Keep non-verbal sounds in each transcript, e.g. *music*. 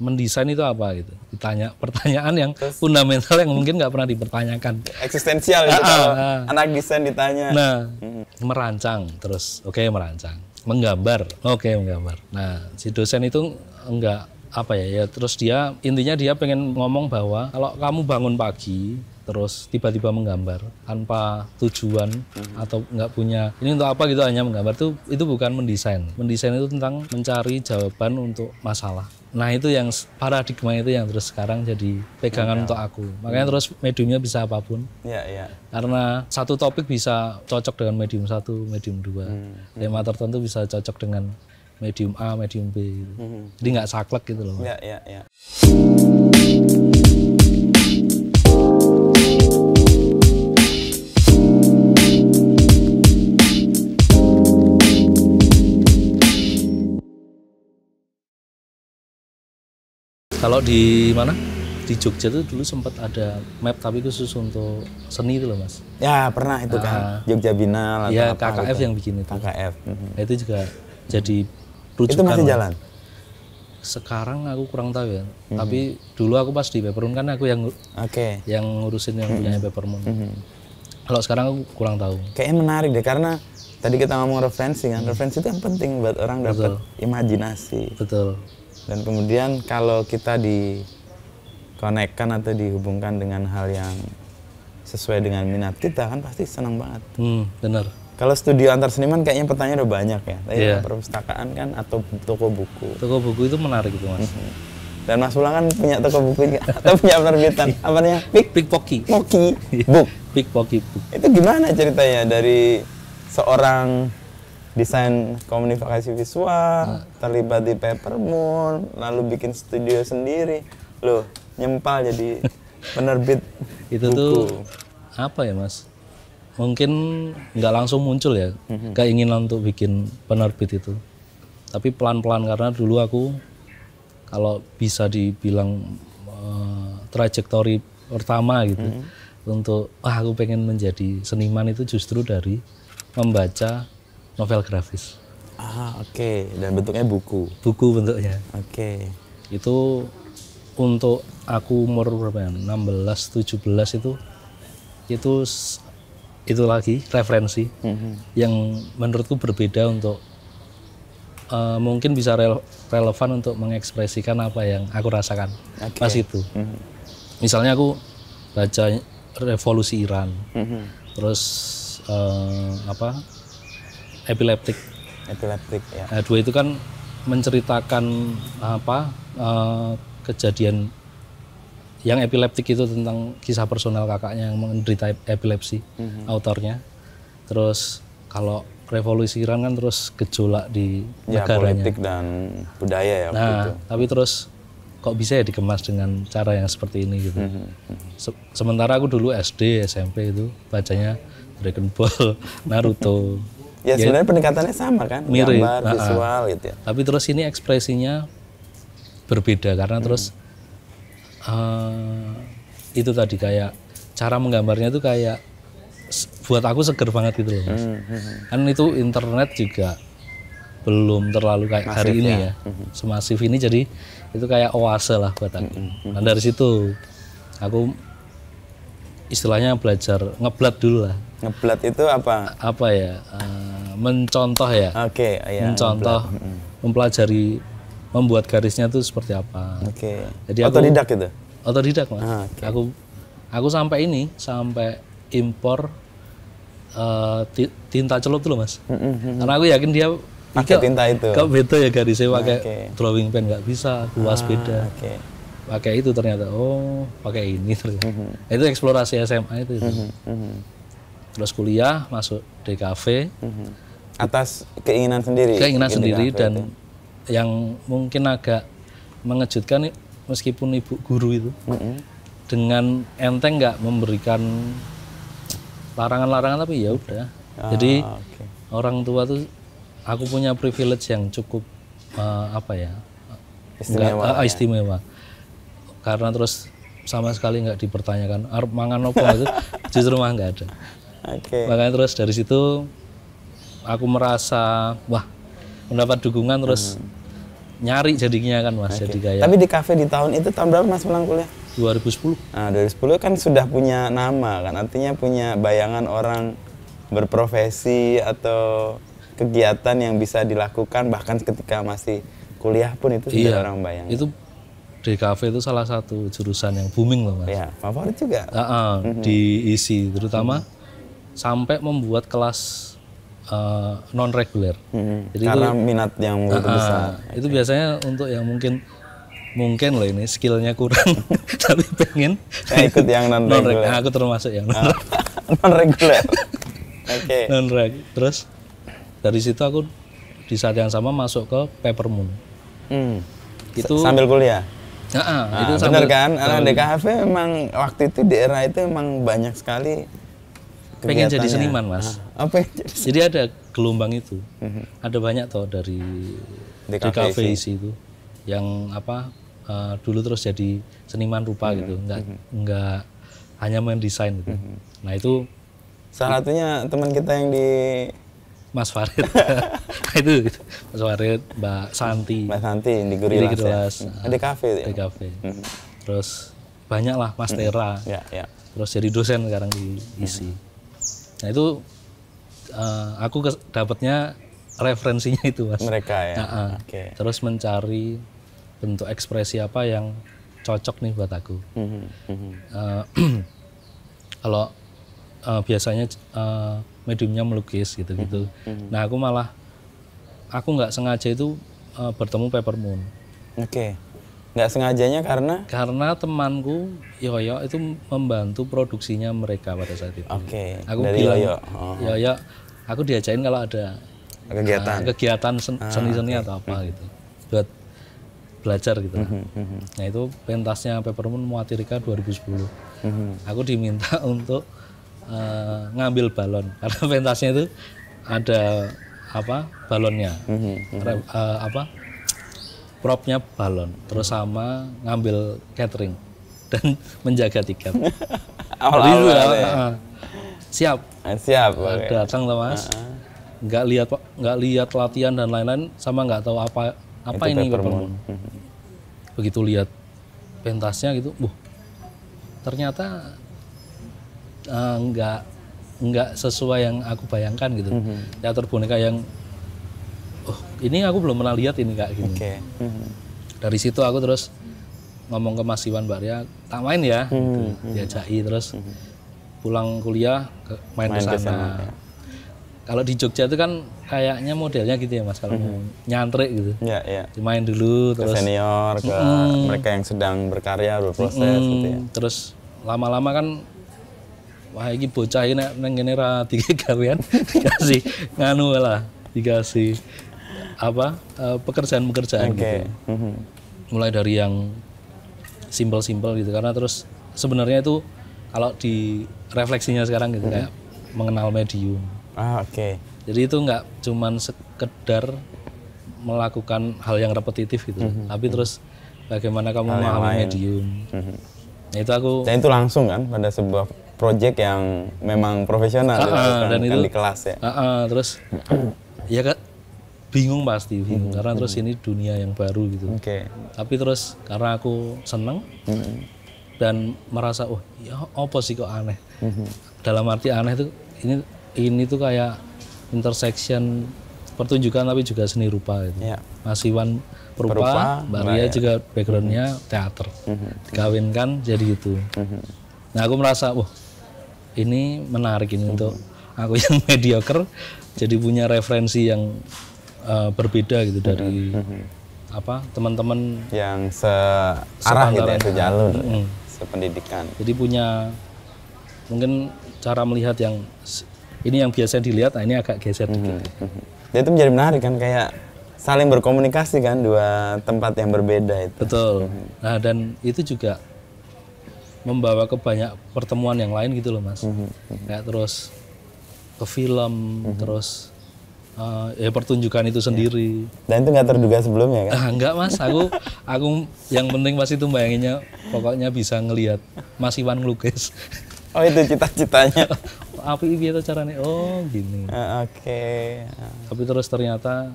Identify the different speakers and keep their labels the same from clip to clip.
Speaker 1: mendesain itu apa gitu ditanya pertanyaan yang Terus, fundamental yang mungkin nggak pernah dipertanyakan
Speaker 2: eksistensial gitu nah, anak desain ditanya nah
Speaker 1: hmm. merancang terus oke okay, merancang menggambar oke okay, menggambar nah si dosen itu enggak apa ya ya terus dia intinya dia pengen ngomong bahwa kalau kamu bangun pagi terus tiba-tiba menggambar tanpa tujuan hmm. atau nggak punya ini untuk apa gitu hanya menggambar itu itu bukan mendesain mendesain itu tentang mencari jawaban untuk masalah Nah itu yang paradigma itu yang terus sekarang jadi pegangan ya. untuk aku. Makanya hmm. terus mediumnya bisa apapun. Iya, iya. Karena satu topik bisa cocok dengan medium satu, medium dua. Hmm. Tema hmm. tertentu bisa cocok dengan medium A, medium B. Gitu. Hmm. hmm. Jadi nggak saklek gitu loh. iya, iya, iya. kalau di mana di Jogja itu dulu sempat ada map tapi khusus untuk seni itu loh mas ya pernah itu nah, kan ah. Jogja Binal ya KKF gitu. yang bikin itu KKF mm-hmm. nah, itu juga jadi rujukan itu masih jalan sekarang aku kurang tahu ya mm-hmm. tapi dulu aku pas di Peppermoon kan aku yang okay. yang ngurusin yang mm-hmm. punya mm
Speaker 2: mm-hmm. kalau sekarang aku kurang tahu kayaknya menarik deh karena tadi kita ngomong referensi kan referensi itu yang penting buat orang dapat imajinasi betul dan kemudian kalau kita di konekkan atau dihubungkan dengan hal yang sesuai dengan minat kita kan pasti senang banget hmm, benar kalau studio antar seniman kayaknya pertanyaan udah banyak ya tapi yeah. perpustakaan kan atau toko buku toko buku itu menarik itu mas mm-hmm. dan mas Ulang kan punya toko buku juga *laughs* atau punya penerbitan iya. apanya pick pick poki poki iya. book pick poki book itu gimana ceritanya dari seorang desain komunikasi visual, hmm. terlibat di Paper Moon lalu bikin studio sendiri. Loh, nyempal jadi *laughs* penerbit itu buku. tuh
Speaker 1: apa ya, Mas? Mungkin nggak langsung muncul ya mhm. nggak hmm untuk bikin penerbit itu. Tapi pelan-pelan karena dulu aku kalau bisa dibilang uh, trajektori pertama gitu mm-hmm. untuk ah aku pengen menjadi seniman itu justru dari membaca novel grafis.
Speaker 2: Ah, oke. Okay. Dan bentuknya buku.
Speaker 1: Buku bentuknya. Oke. Okay. Itu untuk aku umur berapa ya? 16, 17 itu itu itu lagi referensi mm -hmm. yang menurutku berbeda untuk uh, mungkin bisa rele relevan untuk mengekspresikan apa yang aku rasakan okay. pas itu. Mm -hmm. Misalnya aku baca revolusi Iran. Mm -hmm. Terus uh, apa epileptik
Speaker 2: epileptik ya
Speaker 1: nah, dua itu kan menceritakan apa uh, kejadian yang epileptik itu tentang kisah personal kakaknya yang menderita epilepsi mm-hmm. autornya terus kalau revolusi Iran kan terus gejolak di ya, negaranya politik
Speaker 2: dan budaya ya nah tapi
Speaker 1: terus kok bisa ya dikemas dengan cara yang seperti ini gitu. Mm -hmm. sementara aku dulu SD, SMP itu bacanya Dragon Ball, *laughs* Naruto. ya, ya sebenarnya pendekatannya sama kan, mirip, gambar, ah, ah. visual gitu ya. Tapi terus ini ekspresinya berbeda karena hmm. terus uh, itu tadi kayak cara menggambarnya itu kayak buat aku seger banget gitu loh mas. Hmm, hmm, hmm, Kan itu internet juga belum terlalu kayak Masif hari ya. ini ya, ya. Hmm, hmm. semasif ini jadi itu kayak oase lah buat aku. hmm. Nah dari situ aku istilahnya belajar ngeblat dulu lah. Ngeblat itu apa? Apa ya? Uh, mencontoh ya. Oke, okay, iya. Mencontoh, ngeblat. mempelajari membuat garisnya itu seperti apa.
Speaker 2: Oke. Okay. Jadi aku, otodidak itu.
Speaker 1: Otodidak, Mas. Ah, okay. Aku aku sampai ini, sampai impor uh, tinta celup dulu, Mas. Mm -hmm. Karena aku yakin dia pakai tinta itu. Kok beda ya garisnya pakai okay. drawing pen nggak bisa, kuas ah, beda. Oke. Okay pakai itu ternyata oh pakai ini ternyata mm-hmm. itu eksplorasi SMA itu, Mm-hmm. terus kuliah masuk DKV mm-hmm. atas keinginan sendiri keinginan sendiri DKV dan itu. yang mungkin agak mengejutkan meskipun ibu guru itu mm-hmm. dengan enteng nggak memberikan larangan-larangan tapi ya udah ah, jadi okay. orang tua tuh aku punya privilege yang cukup uh, apa ya istimewa, enggak, uh, ya. istimewa. Ya? karena terus sama sekali nggak dipertanyakan arep mangan apa itu justru mah nggak ada okay. makanya terus dari situ aku merasa wah mendapat dukungan terus hmm. nyari jadinya kan mas okay. jadi kayak tapi di
Speaker 2: kafe di tahun itu tahun berapa mas pulang kuliah 2010 nah 2010 kan sudah punya nama kan artinya punya bayangan orang berprofesi atau kegiatan yang bisa dilakukan bahkan ketika masih kuliah pun itu iya, orang bayang itu
Speaker 1: DKV itu salah satu jurusan yang booming loh mas. Ya, favorit juga. Uh -uh, mm-hmm. diisi e terutama mm-hmm. sampai membuat kelas uh, eh, non reguler. Mm-hmm. Jadi Karena itu, minat yang uh -uh, besar. Itu okay. biasanya untuk yang mungkin mungkin loh ini skillnya kurang *laughs* tapi pengen ya, ikut yang non reguler. Non nah, aku termasuk yang ah, non reguler. *laughs* Oke. Okay. Non reg. Terus dari situ aku di saat yang sama masuk ke Peppermoon. Moon hmm. Itu sambil kuliah
Speaker 2: nah, itu bener kan? Anak DKHV emang waktu itu di era itu memang banyak sekali pengen jadi seniman mas. Ah, apa?
Speaker 1: Jadi, ada gelombang itu, mhm. ada banyak toh dari DKV isi itu yang apa uh, dulu terus jadi seniman rupa mhm. gitu, Enggak uh-huh. Mhm. nggak hanya desain gitu.
Speaker 2: Nah itu salah satunya teman kita yang di Mas Farid. *laughs* itu, itu Mas Farid, Mbak Santi. Mbak Santi di Gurilas. Di ya. Gurilas. Ya. Di kafe
Speaker 1: ya. Di kafe. Mm -hmm. Terus banyak lah Mas hmm. Tera. Mm -hmm. Ya, yeah, yeah. Terus jadi dosen sekarang di ISI. Mm -hmm. Nah itu uh, aku dapatnya referensinya itu mas. Mereka ya. Nah, uh, okay. Terus mencari bentuk ekspresi apa yang cocok nih buat aku. Mm -hmm. uh, *clears throat* kalau uh, biasanya uh, mediumnya melukis gitu gitu. Mm-hmm. Nah aku malah aku nggak sengaja itu uh, bertemu Paper Moon. Oke. Okay. Nggak sengajanya karena? Karena temanku Yoyo itu membantu produksinya mereka pada saat itu. Oke. Okay. Aku Dari bilang Yoyo. Oh. Yoyo, oh. aku diajain kalau ada kegiatan uh, kegiatan sen- ah, seni-seni okay. atau apa gitu buat belajar gitu. Mm-hmm. Nah itu pentasnya Peppermint Muatirika 2010. Mm-hmm. Aku diminta *laughs* untuk Eh, ngambil balon *laughs* karena pentasnya itu ada apa balonnya mm-hmm, Uh, apa propnya balon terus sama ngambil catering *laughs* dan menjaga tiket *laughs* awal awal eh, ya. siap ah, siap okay. datang tuh mas uh-huh. nggak lihat nggak lihat latihan dan lain-lain sama nggak tahu apa apa Itu ini Moon. Mhm. begitu lihat pentasnya gitu, buh ternyata uh, nggak sesuai yang aku bayangkan gitu. Mm -hmm. Teater boneka yang oh ini aku belum pernah lihat ini kak gitu. Okay. Mm -hmm. Dari situ aku terus ngomong ke Mas Iwan Barya, ya tak main ya, mm -hmm. diajaki terus mm -hmm. pulang kuliah ke, main, main ke sana. Ya. Kalau di Jogja itu kan kayaknya modelnya gitu ya Mas kalau mm -hmm. nyantrik gitu. ya ya dimain dulu terus senior ke mm -hmm. mereka
Speaker 2: yang sedang berkarya berproses mm -hmm. gitu
Speaker 1: ya. Terus lama-lama kan wah ini bocah ini neng ini ra tiga *laughs* dikasih nganu lah dikasih apa eh, pekerjaan-pekerjaan okay. gitu. Mhm. Mulai dari yang simpel-simpel gitu karena terus sebenarnya itu kalau di refleksinya sekarang gitu -hmm. kayak mengenal medium. Ah, oke. Okay. Jadi itu nggak cuman sekedar melakukan hal yang repetitif gitu, -hmm. tapi mhm. terus bagaimana kamu memahami
Speaker 2: medium. -hmm.
Speaker 1: Itu aku. Dan itu langsung kan pada
Speaker 2: sebuah project yang memang profesional uh, uh, ya, ah, ah, dan kan itu di kelas ya.
Speaker 1: Uh, uh, terus *clears throat* ya kan bingung pasti bingung hmm. karena terus ini dunia yang baru gitu. Okay. Tapi terus karena aku seneng hmm. dan merasa oh ya apa sih kok aneh. Hmm. Dalam arti aneh itu ini ini tuh kayak intersection pertunjukan tapi juga seni rupa gitu. Yeah. Mas Iwan perupa, Mbak Ria juga backgroundnya hmm. teater. Hmm. Dikawinkan jadi gitu. Hmm. Nah aku merasa wah ini menarik ini untuk aku yang *laughs* mediocre jadi punya referensi yang uh, berbeda gitu dari mm-hmm, mm-hmm. apa teman-teman yang searah
Speaker 2: gitu ya, sejalur hmm. sependidikan.
Speaker 1: Jadi punya mungkin
Speaker 2: cara melihat yang ini yang biasa dilihat, nah ini agak geser mm-hmm, dikit. Hmm. Dan ya, itu menjadi menarik kan kayak saling berkomunikasi kan dua tempat yang berbeda itu. Betul. Nah dan itu juga membawa ke banyak pertemuan yang lain gitu loh mas
Speaker 1: mm-hmm. kayak terus ke film mm-hmm. terus uh, ya pertunjukan itu sendiri dan itu nggak terduga sebelumnya kan ah, nggak mas aku aku yang penting pasti itu bayanginnya pokoknya bisa ngelihat Mas Iwan ngelukis oh itu cita-citanya apa iya tuh caranya oh gini uh, oke okay. Uh. tapi terus ternyata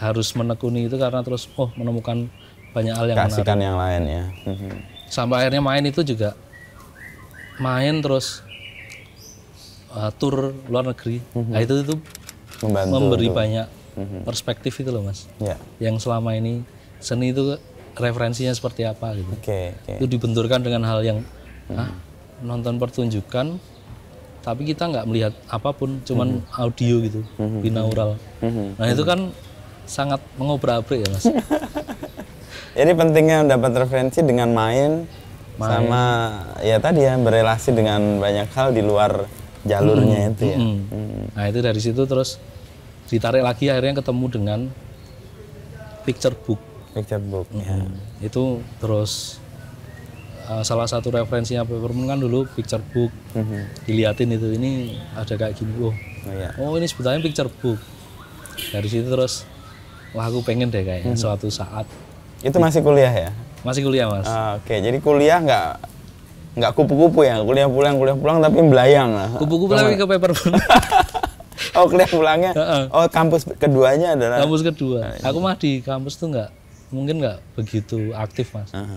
Speaker 1: harus menekuni itu karena terus oh menemukan banyak hal yang Kasihkan menarik. yang lain ya mhm sampai akhirnya main itu juga main terus uh, eh, tour luar negeri mm-hmm. nah itu itu Membantu memberi banyak mm-hmm. perspektif itu loh mas yeah. yang selama ini seni itu referensinya seperti apa gitu okay, okay. itu dibenturkan dengan hal yang mm-hmm. ah, nonton pertunjukan tapi kita nggak melihat apapun cuman mm-hmm. audio gitu mm-hmm. binaural
Speaker 2: mm-hmm. nah itu mhm. kan sangat mengobrak-abrik ya mas *laughs* Jadi pentingnya dapat referensi dengan main, main. sama ya tadi ya berelasi dengan banyak hal di luar jalurnya hmm. itu ya. Hmm. Nah itu dari situ terus
Speaker 1: ditarik lagi akhirnya ketemu dengan picture book. Picture book. Hmm. Ya. Itu terus eh, salah satu referensinya Peppermint kan dulu picture book. Hmm. Diliatin itu ini ada kayak gini oh. Oh, iya. oh ini sebetulnya picture book.
Speaker 2: Dari situ terus wah aku pengen deh kayaknya hmm. suatu saat
Speaker 1: itu masih kuliah
Speaker 2: ya? Masih kuliah mas. Ah, oke, okay. jadi kuliah nggak nggak kupu-kupu ya, kuliah pulang kuliah pulang tapi belayang lah. Kupu-kupu tapi ya? ke paper *laughs* Oh kuliah pulangnya? Oh
Speaker 1: kampus keduanya adalah? Kampus kedua. Ah, iya. Aku mah di kampus tuh nggak mungkin nggak
Speaker 2: begitu aktif mas. Ah,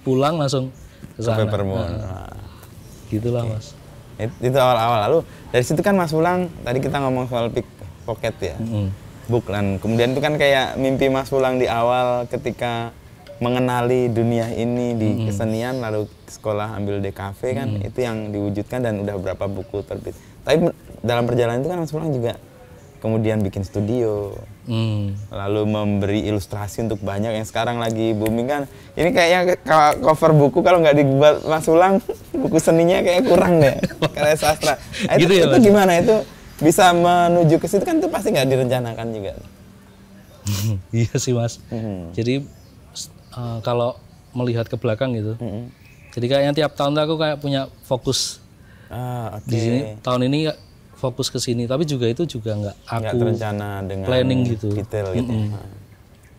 Speaker 2: pulang langsung ke sana. Paper uh -huh. Gitulah okay. mas. It, itu awal-awal lalu dari situ kan mas pulang tadi kita ngomong soal pick pocket ya. Mm -hmm Facebook dan kemudian itu kan kayak mimpi Mas Pulang di awal ketika mengenali dunia ini di hmm. kesenian lalu sekolah ambil DKV kan hmm. itu yang diwujudkan dan udah berapa buku terbit. Tapi dalam perjalanan itu kan Mas Pulang juga kemudian bikin studio, Mm. lalu memberi ilustrasi untuk banyak yang sekarang lagi booming kan. Ini kayaknya cover buku kalau nggak dibuat Mas Pulang *laughs* buku seninya kayak kurang deh, karya sastra. Nah, itu, gitu ya, itu gimana itu? bisa menuju ke situ kan itu pasti nggak direncanakan juga.
Speaker 1: *laughs* iya sih mas. Mm-hmm. Jadi uh, kalau melihat ke belakang gitu, mm-hmm. jadi kayaknya tiap tahun aku kayak punya fokus ah, okay. di sini. Tahun ini fokus ke sini, tapi juga itu juga nggak aku gak terencana dengan planning gitu. Detail gitu. Mm-hmm.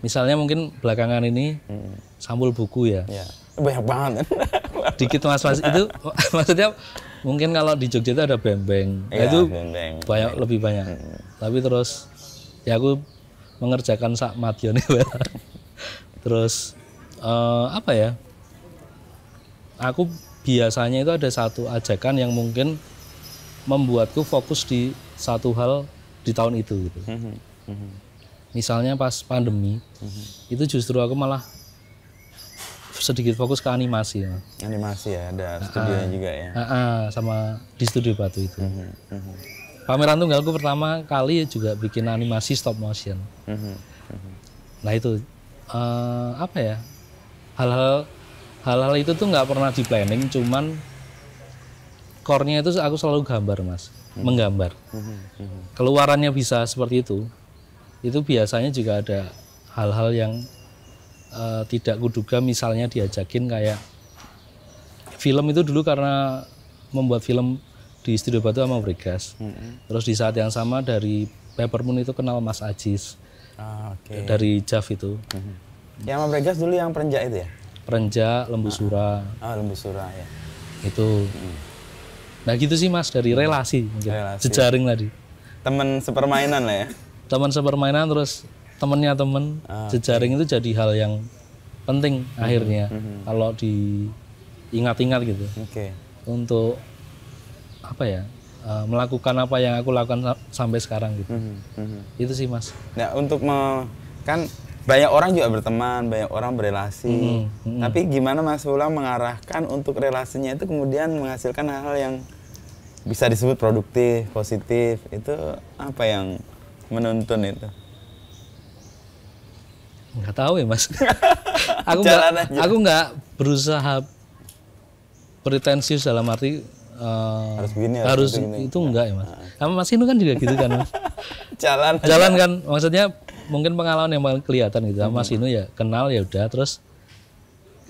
Speaker 1: Misalnya mungkin belakangan ini mm-hmm. sambul buku ya. Yeah.
Speaker 2: Banyak banget.
Speaker 1: *laughs* Dikit mas mas itu *laughs* maksudnya mungkin kalau di Jogja itu ada bembeng ya, nah, iya, itu bembeng. banyak bembeng. lebih banyak hmm. tapi terus ya aku mengerjakan sak madione *laughs* terus uh, apa ya aku biasanya itu ada satu ajakan yang mungkin membuatku fokus di satu hal di tahun itu gitu. Mm-hmm. Mm-hmm. Misalnya pas pandemi, mm-hmm. itu justru aku malah sedikit fokus ke animasi. Ya. Animasi ya, ada uh, juga ya. Uh, uh, sama di studio batu itu. Uh -huh, uh -huh. Pameran tunggalku pertama kali juga bikin animasi stop motion. Uh -huh, uh -huh. Nah itu uh, apa ya? Hal-hal hal-hal itu tuh nggak pernah di planning, cuman core-nya itu aku selalu gambar mas, uh mhm. -huh. menggambar. Uh -huh, uh -huh. Keluarannya bisa seperti itu. Itu biasanya juga ada hal-hal yang uh, tidak kuduga misalnya diajakin kayak film itu dulu karena membuat film di Studio Batu sama Bregas. Mm -hmm. Terus di saat yang sama dari Moon itu kenal Mas Ajis.
Speaker 2: Ah, okay.
Speaker 1: Dari Jav itu. Mm -hmm.
Speaker 2: Yang sama Bregas dulu yang
Speaker 1: perenjak itu ya? Perenjak, ah. Lembu ah. Sura. Ah, Lembu Sura ya. Itu. Mm. Nah gitu sih Mas dari mm. relasi, relasi. jejaring tadi. Teman sepermainan lah ya. Teman sepermainan terus temennya temen ah, jejaring okay. itu jadi hal yang penting hmm. akhirnya hmm. kalau diingat-ingat gitu okay. untuk apa ya eh, melakukan apa yang aku lakukan sampai sekarang gitu hmm. Hmm. itu sih mas
Speaker 2: nah untuk me kan banyak orang juga berteman, banyak orang berrelasi -hmm. -hmm. Tapi gimana Mas Ulang mengarahkan untuk relasinya itu kemudian menghasilkan hal-hal yang bisa disebut produktif, positif. Itu apa yang menuntun itu?
Speaker 1: nggak tahu ya mas *laughs* aku nggak aku nggak berusaha pretensius dalam arti uh, harus begini harus, begini. itu enggak ya. ya mas ah. sama mas Inu kan juga gitu kan mas
Speaker 2: *laughs* jalan
Speaker 1: jalan kan maksudnya mungkin pengalaman yang paling kelihatan gitu sama mas hmm. Inu ya kenal ya udah terus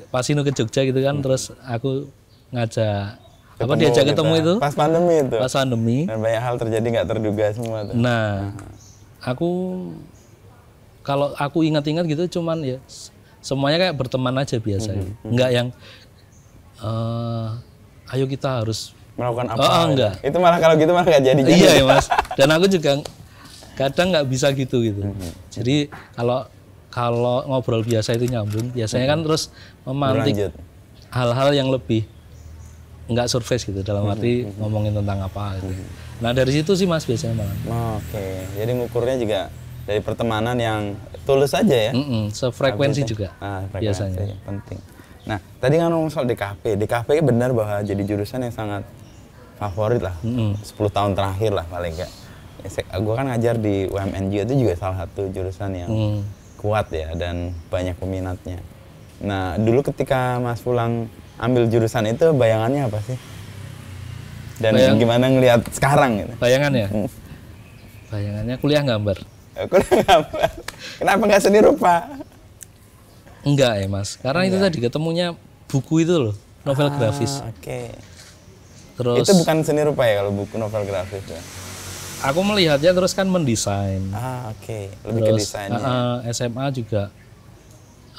Speaker 1: pas Inu ke Jogja gitu kan hmm. terus aku ngajak ketemu apa diajak gitu ketemu kan.
Speaker 2: itu pas pandemi itu pas pandemi dan banyak hal terjadi nggak terduga semua tuh. nah hmm.
Speaker 1: aku kalau aku ingat-ingat gitu cuman ya semuanya kayak berteman aja biasa. Mm -hmm. Enggak yang uh, ayo kita harus
Speaker 2: melakukan apa? Oh, enggak. Itu malah kalau gitu malah nggak jadi. Kan? Iya ya mas.
Speaker 1: Dan aku juga kadang nggak bisa gitu gitu. Mm-hmm. Jadi kalau kalau ngobrol biasa itu nyambung, biasanya mm-hmm. kan mhm. terus memantik hal-hal yang lebih nggak surface gitu dalam
Speaker 2: arti mm-hmm. ngomongin tentang apa gitu. Nah dari situ sih mas biasanya malah. Oh, Oke, okay. jadi ngukurnya juga dari pertemanan yang tulus saja ya. Mm -mm, sefrekuensi juga Ah, frekuensi biasanya. Iya, penting. Nah, tadi kan ngomong soal DKP. DKP benar bahwa jadi jurusan yang sangat favorit lah. Mm -hmm. 10 tahun terakhir lah paling enggak. Gue kan ngajar di UMNG itu juga salah satu jurusan yang mm. kuat ya dan banyak peminatnya. Nah, dulu ketika Mas Pulang ambil jurusan itu bayangannya apa sih? Dan Bayang... gimana ngelihat sekarang gitu? Bayangannya? Mm. bayangannya kuliah gambar. Eh, apa kenapa nggak seni rupa
Speaker 1: enggak ya mas karena enggak. itu tadi ketemunya buku itu loh novel ah, grafis oke
Speaker 2: okay. terus itu bukan seni rupa ya kalau buku novel grafis ya
Speaker 1: aku melihatnya terus kan mendesain
Speaker 2: ah oke okay. lebih terus, ke desainnya uh, ah,
Speaker 1: ah, SMA juga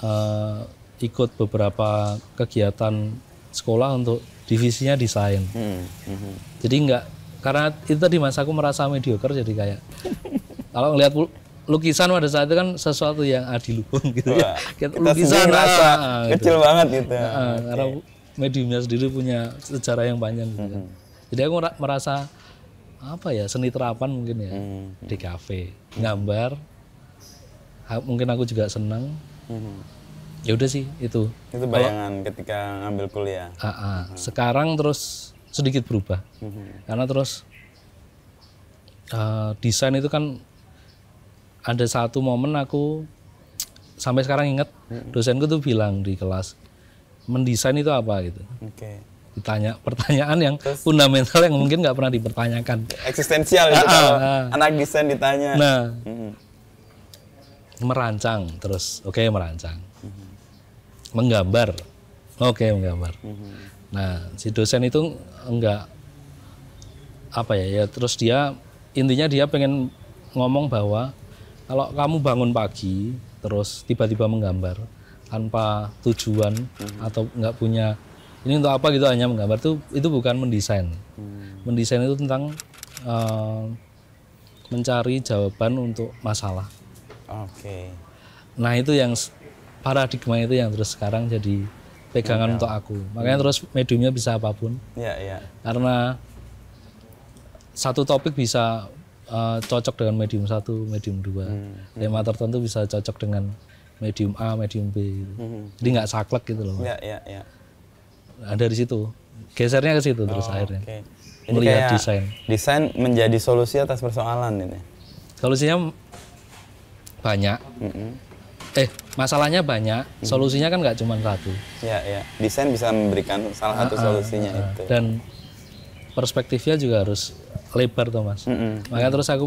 Speaker 1: uh, ikut beberapa kegiatan sekolah untuk divisinya desain hmm. hmm. jadi nggak karena itu tadi mas aku merasa mediocre jadi kayak kalau ngelihat lukisan pada saat itu kan sesuatu yang adiluhung gitu ya. Wah, ya. Kita lukisan rasa ah, gitu. kecil gitu. banget gitu. Nah, okay. Karena mediumnya sendiri punya sejarah yang panjang gitu. Mm -hmm. Jadi aku merasa apa ya seni terapan mungkin ya mm -hmm. di kafe gambar mungkin aku juga senang mm -hmm. ya udah sih
Speaker 2: itu itu bayangan Kalau, ketika ngambil kuliah uh -uh. -hmm.
Speaker 1: sekarang terus sedikit berubah -hmm. karena terus uh, desain itu kan ada satu momen aku sampai sekarang inget dosenku tuh bilang di kelas mendesain itu apa gitu. Okay. Ditanya pertanyaan yang Terus, fundamental yang mungkin nggak pernah dipertanyakan.
Speaker 2: Eksistensial gitu. Ah, ah. ah. Anak desain ditanya. Nah,
Speaker 1: hmm. merancang terus, oke okay, merancang, hmm. menggambar, oke okay, menggambar. Hmm. Nah, si dosen itu enggak apa ya ya terus dia intinya dia pengen ngomong bahwa kalau kamu bangun pagi terus tiba-tiba menggambar tanpa tujuan hmm. atau nggak punya ini untuk apa gitu hanya menggambar itu itu bukan mendesain. Hmm. Mendesain itu tentang uh, mencari jawaban untuk masalah. Oke. Okay. Nah itu yang paradigma itu yang terus sekarang jadi pegangan untuk aku. Makanya hmm. terus mediumnya bisa apapun. Iya, yeah, iya. Yeah. Karena satu topik bisa uh, cocok dengan medium satu, medium dua. Hmm. Tema hmm. tertentu bisa cocok dengan medium A, medium B. Gitu. Hmm. Jadi nggak saklek gitu loh. Iya,
Speaker 2: iya, iya. Nah, dari situ, gesernya ke situ oh, terus akhirnya. Jadi melihat desain. Desain menjadi solusi atas persoalan ini. Solusinya
Speaker 1: banyak. Mm -hmm. Eh, masalahnya banyak, mm -hmm. solusinya kan nggak cuma satu.
Speaker 2: Ya, ya. Desain bisa memberikan salah satu ah, ah solusinya ah, ah, itu. Dan
Speaker 1: perspektifnya juga harus lebar toh mas. Mm
Speaker 2: -hmm. Makanya terus aku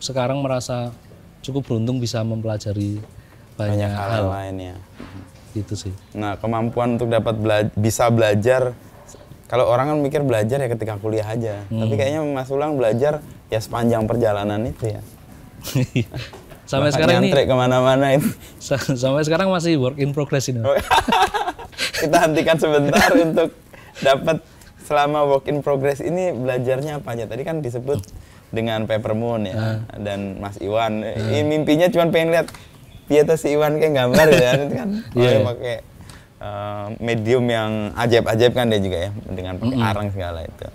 Speaker 1: sekarang merasa cukup beruntung bisa mempelajari banyak, banyak hal, hal
Speaker 2: lainnya. Gitu sih. Nah kemampuan untuk dapat bela bisa belajar kalau orang kan mikir belajar ya ketika kuliah aja, Mm. tapi kayaknya Mas Ulang belajar ya sepanjang perjalanan itu ya.
Speaker 1: *laughs* sampai Bahkan sekarang ini
Speaker 2: kemana-mana itu. *laughs* sampai sekarang masih work in progress ini. *laughs* Kita hentikan sebentar untuk dapat selama work in progress ini belajarnya apa aja? Tadi kan disebut dengan Paper Moon ya uh. dan Mas Iwan. Uh. Mimpinya cuma pengen lihat dia tuh si Iwan kayak gambar ya kan. Oh, *laughs* kan yeah. pakai uh, medium yang ajaib-ajaib kan dia juga ya dengan pakai mm -hmm. arang segala itu.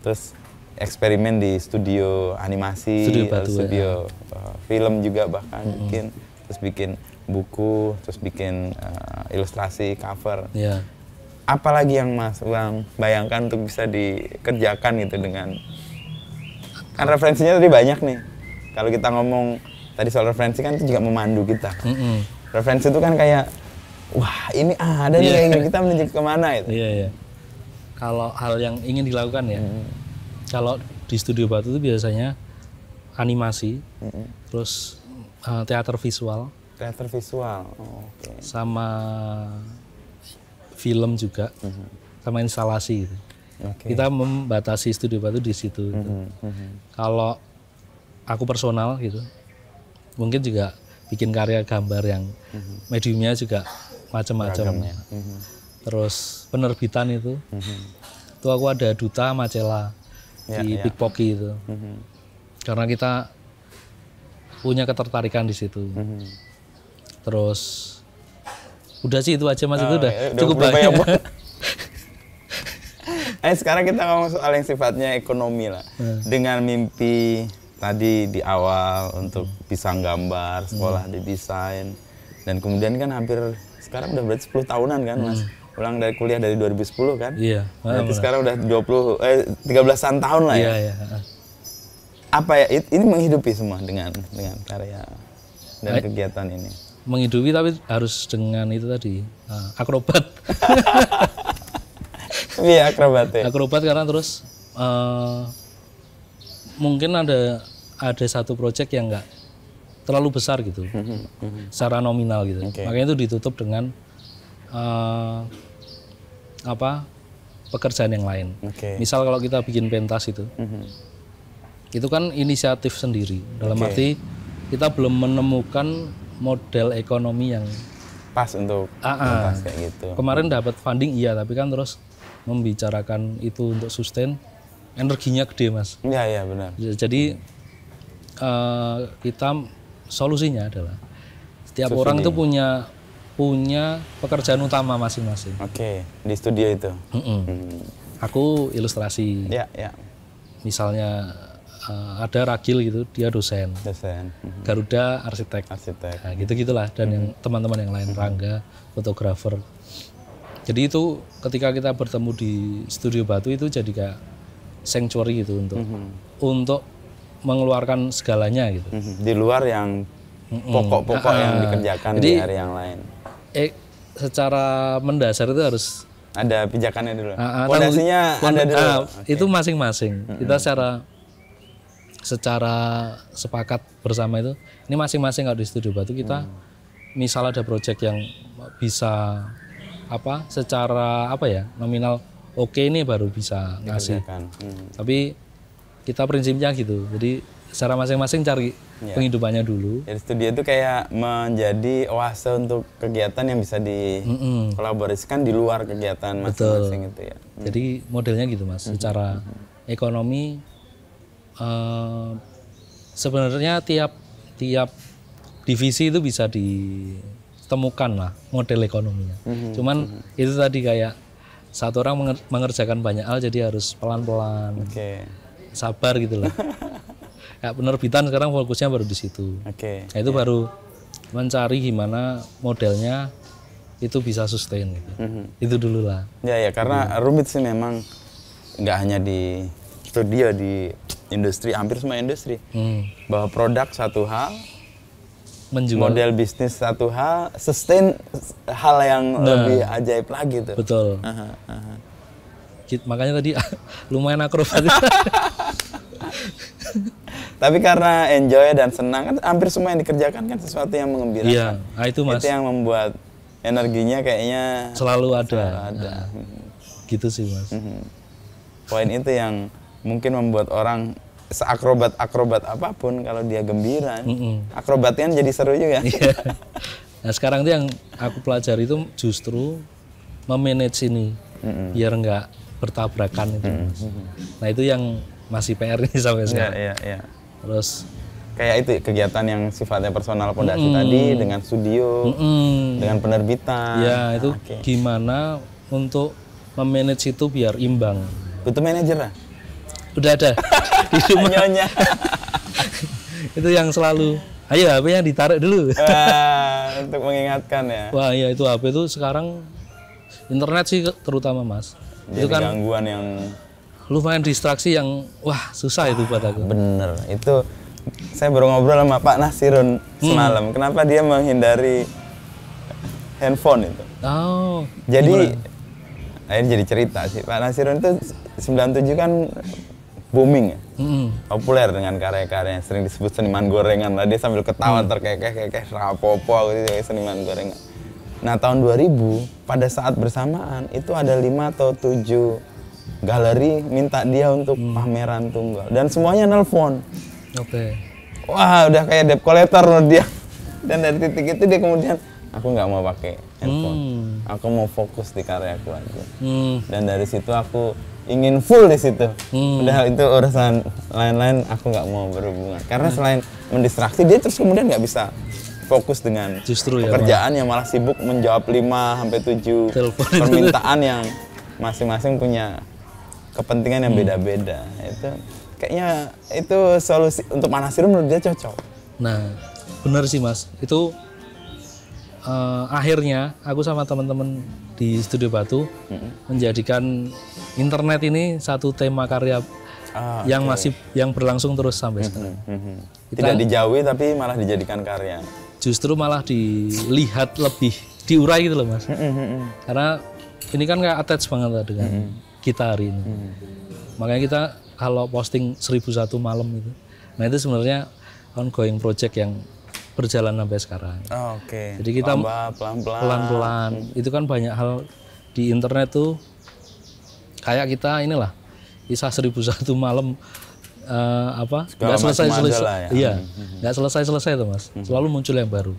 Speaker 2: Terus eksperimen di studio animasi, studio, eh, Batu, studio ya. uh, film juga bahkan mm -hmm. bikin terus bikin buku, terus bikin uh, ilustrasi cover. Yeah apalagi yang Mas Bang bayangkan untuk bisa dikerjakan gitu dengan
Speaker 1: kan referensinya tadi banyak
Speaker 2: nih. Kalau kita ngomong tadi soal referensi kan itu juga memandu kita. Mm -hmm. Referensi itu kan kayak wah ini ada nih yeah. kita menuju kemana itu. yeah, Yeah. Kalau hal yang ingin dilakukan ya, mm
Speaker 1: -hmm. kalau di studio batu itu biasanya animasi, mm -hmm. terus uh, teater visual. Teater visual. Oh, Okay. Sama film juga mm -hmm. sama instalasi gitu. Okay. Kita membatasi studio batu di situ. Gitu. Mm -hmm. Kalau aku personal gitu, mungkin juga bikin karya gambar yang mm -hmm. mediumnya juga macam-macam. Mm -hmm. Terus penerbitan itu, mm -hmm. itu aku ada duta Macela yeah, di yeah. itu, mm -hmm. karena kita punya ketertarikan di situ. Mm -hmm. Terus Udah sih itu aja Mas, oh, itu ah, udah, ya, cukup ya, banyak. banyak.
Speaker 2: Ayo *laughs* *laughs* eh, sekarang kita ngomong soal yang sifatnya ekonomi lah. Hmm. Dengan mimpi tadi di awal untuk bisa gambar, sekolah hmm. di desain. Dan kemudian kan hampir sekarang udah berarti 10 tahunan kan, hmm. Mas? Ulang dari kuliah dari 2010 kan? Iya. Berarti sekarang udah 20 eh 13-an tahun lah ya. Iya, iya Apa ya ini menghidupi semua dengan dengan karya dan kegiatan ini?
Speaker 1: menghidupi tapi harus dengan itu tadi uh, akrobat. *laughs* Iya akrobat. Ya. Akrobat karena terus uh, mungkin ada ada satu proyek yang nggak terlalu besar gitu, *laughs* secara nominal gitu. Okay. Makanya itu ditutup dengan uh, apa pekerjaan yang lain. Okay. Misal kalau kita bikin pentas itu, mhm. itu kan inisiatif sendiri. Dalam okay. arti kita belum menemukan model ekonomi yang
Speaker 2: pas untuk ah, ah. pas kayak gitu. Kemarin
Speaker 1: dapat funding iya, tapi kan terus membicarakan itu untuk sustain energinya gede mas.
Speaker 2: Iya iya benar.
Speaker 1: Jadi uh, kita solusinya adalah
Speaker 2: setiap Subsidi. orang itu
Speaker 1: punya punya pekerjaan utama masing-masing. Oke
Speaker 2: okay. di studio itu.
Speaker 1: Mm -mm. Hmm. Aku ilustrasi. Ya ya. Misalnya uh, ada Ragil gitu, dia dosen. Dosen. Mm-hmm. Garuda arsitek. Arsitek. Nah, gitu gitulah dan hmm. yang mm-hmm. teman-teman yang lain mm-hmm. Rangga fotografer. Jadi itu ketika kita bertemu di studio Batu itu jadi kayak sanctuary gitu untuk hmm. untuk mengeluarkan segalanya gitu. Hmm. Di luar yang pokok-pokok hmm. yang nah, dikerjakan jadi, di hari yang lain. Eh, secara mendasar itu harus ada pijakannya dulu. Pondasinya ah, ah, ada dulu. Uh, ah, okay. Itu masing-masing. Hmm. Kita secara secara sepakat bersama itu ini masing-masing kalau di studio batu kita hmm. misal ada project yang bisa apa secara apa ya nominal oke okay ini baru bisa ngasih
Speaker 2: hmm.
Speaker 1: tapi kita prinsipnya gitu jadi secara masing-masing cari ya. penghidupannya dulu.
Speaker 2: Jadi studio itu kayak menjadi oase untuk kegiatan yang bisa dikolaborasikan mm di luar kegiatan masing-masing
Speaker 1: itu ya. Hmm. Jadi modelnya gitu mas, hmm. secara -hmm. secara ekonomi uh, sebenarnya tiap tiap divisi itu bisa ditemukan lah model ekonominya. Mm-hmm. Cuman mm-hmm. itu tadi kayak satu orang mengerjakan banyak hal jadi harus pelan-pelan, okay. sabar gitu lah. *laughs* kayak penerbitan sekarang fokusnya baru di situ. Okay. Nah, itu yeah. baru mencari gimana modelnya itu bisa sustain gitu. Mm-hmm. Itu dulu lah.
Speaker 2: Ya ya karena rumit sih memang nggak hanya di studio di industri hampir semua industri hmm. bahwa produk satu hal menjual model bisnis satu hal sustain hal yang nah, lebih ajaib lagi tuh betul aha, aha. makanya tadi *laughs* lumayan akrobat *laughs* tapi karena enjoy dan senang kan hampir semua yang dikerjakan kan sesuatu yang mengembirakan iya nah, itu mas itu yang membuat energinya kayaknya selalu ada, selalu ada. Nah,
Speaker 1: gitu sih mas mhm.
Speaker 2: poin itu yang mungkin membuat orang seakrobat akrobat apapun kalau dia gembira mm -hmm.
Speaker 1: akrobatnya jadi seru juga *laughs* iya. nah sekarang itu yang aku pelajari itu justru memanage ini mm -hmm. biar enggak bertabrakan itu mm -hmm. nah itu yang masih PR nih *laughs* sampai iya, sekarang yeah, yeah,
Speaker 2: yeah. terus kayak itu kegiatan yang sifatnya personal pondasi mm -hmm. tadi dengan
Speaker 1: studio mm -hmm. dengan penerbitan ya itu nah, okay. gimana untuk memanage itu biar imbang butuh manajer lah udah ada *laughs* di rumah nyonya *laughs* itu yang selalu ayo hp yang ditarik dulu
Speaker 2: untuk mengingatkan ya
Speaker 1: wah iya itu HP itu sekarang internet sih terutama mas Jadi itu kan gangguan yang lumayan distraksi
Speaker 2: yang wah susah itu buat aku bener itu saya baru ngobrol sama Pak Nasirun hmm. semalam kenapa dia menghindari handphone itu
Speaker 1: oh jadi
Speaker 2: gimana? akhirnya eh, jadi cerita sih Pak Nasirun itu 97 kan booming ya mm populer dengan karya-karya yang sering disebut seniman gorengan Tadi dia sambil ketawa mm. terkekeh-kekeh rapopo aku gitu, seniman gorengan nah tahun 2000 pada saat bersamaan itu ada lima atau tujuh galeri minta dia untuk mm. pameran tunggal dan semuanya nelpon oke okay. wah udah kayak debt collector loh dia dan dari titik itu dia kemudian aku nggak mau pakai handphone mm. aku mau fokus di karyaku aja Mm. dan dari situ aku ingin full di situ. Hmm. Padahal itu urusan lain-lain aku nggak mau berhubungan. Karena hmm. selain mendistraksi dia terus kemudian nggak bisa fokus dengan Justru ya, pekerjaan ya, yang malah sibuk menjawab 5 sampai 7 Telepon permintaan itu. yang masing-masing punya kepentingan yang hmm. beda-beda. Hmm. Itu kayaknya itu solusi untuk Manasir menurut dia cocok. Nah,
Speaker 1: benar sih Mas. Itu uh, akhirnya aku sama teman-teman di Studio Batu hmm. menjadikan internet ini satu tema karya
Speaker 2: ah, yang okay. masih
Speaker 1: yang berlangsung terus sampai mhm,
Speaker 2: sekarang. Mm Tidak dijauhi tapi malah dijadikan karya.
Speaker 1: Justru malah dilihat lebih diurai gitu loh mas. Mhm, mhm, Karena ini kan kayak attach banget lah dengan mm kita hari ini. Makanya kita kalau posting 1001 malam itu, nah itu sebenarnya ongoing project yang berjalan sampai sekarang.
Speaker 2: Oh, Oke. Okay. Jadi kita pelan-pelan. Pelan-pelan.
Speaker 1: Itu kan banyak hal di internet tuh kayak kita inilah kisah 1001 malam uh, apa nggak selesai selesai ya. iya hmm, hmm, hmm. nggak selesai selesai tuh mas selalu muncul yang baru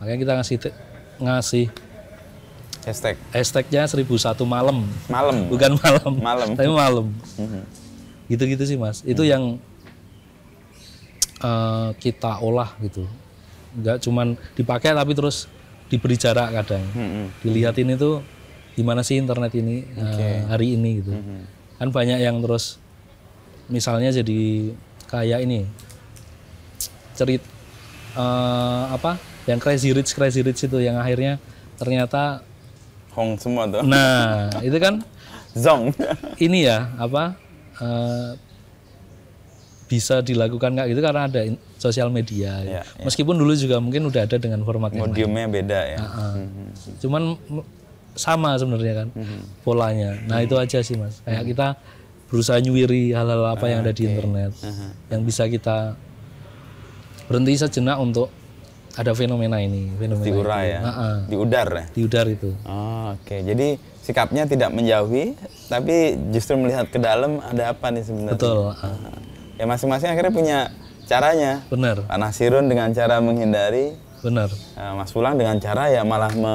Speaker 1: makanya kita ngasih ngasih hashtag hashtagnya 1001 malam malam bukan malam malam tapi malam gitu gitu sih mas itu hmm. yang uh, kita olah gitu nggak cuman dipakai tapi terus diberi jarak kadang hmm. dilihatin itu gimana sih internet ini eh, okay. uh, hari ini gitu. Mm -hmm. Kan banyak yang terus misalnya jadi kayak ini cerit uh, apa yang crazy rich crazy rich itu yang akhirnya ternyata
Speaker 2: Hong semua tuh. Nah,
Speaker 1: itu kan *laughs* zong. Ini ya apa uh, bisa dilakukan nggak gitu karena ada sosial media. Gitu. Ya. Ya, Meskipun dulu juga mungkin udah ada dengan format Mediumnya beda ya. Uh -uh. Cuman sama sebenarnya kan hmm. polanya. Nah hmm. itu aja sih mas. Kayak hmm. kita berusaha nyuwiri hal-hal apa ah, yang ada okay. di ah, internet uh yang bisa kita berhenti sejenak untuk ada fenomena ini fenomena diurai ya uh -uh. diudar ya diudar itu
Speaker 2: oh, oke okay. jadi sikapnya tidak menjauhi tapi justru melihat ke dalam ada apa nih sebenarnya betul uh ya masing-masing akhirnya punya caranya benar Pak Nasirun dengan cara menghindari benar Mas Pulang dengan cara ya malah me